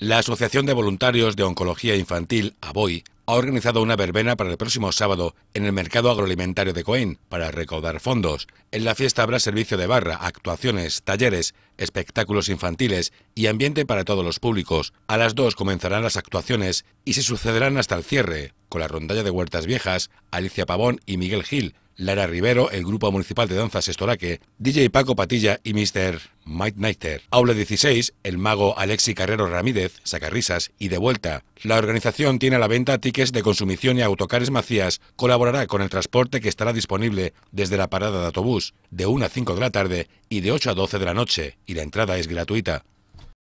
La Asociación de Voluntarios de Oncología Infantil, ABOI, ha organizado una verbena para el próximo sábado en el mercado agroalimentario de Coín para recaudar fondos. En la fiesta habrá servicio de barra, actuaciones, talleres, espectáculos infantiles y ambiente para todos los públicos. A las dos comenzarán las actuaciones y se sucederán hasta el cierre, con la rondalla de Huertas Viejas, Alicia Pavón y Miguel Gil, Lara Rivero, el grupo municipal de Danzas Estoraque, DJ Paco Patilla y Mr. Mike Nighter. Aula 16, el mago Alexi Carrero Ramírez, Sacarrisas y De Vuelta. La organización tiene a la venta tickets de consumición y autocares Macías colaborará con el transporte que estará disponible desde la parada de autobús de 1 a 5 de la tarde y de 8 a 12 de la noche y la entrada es gratuita.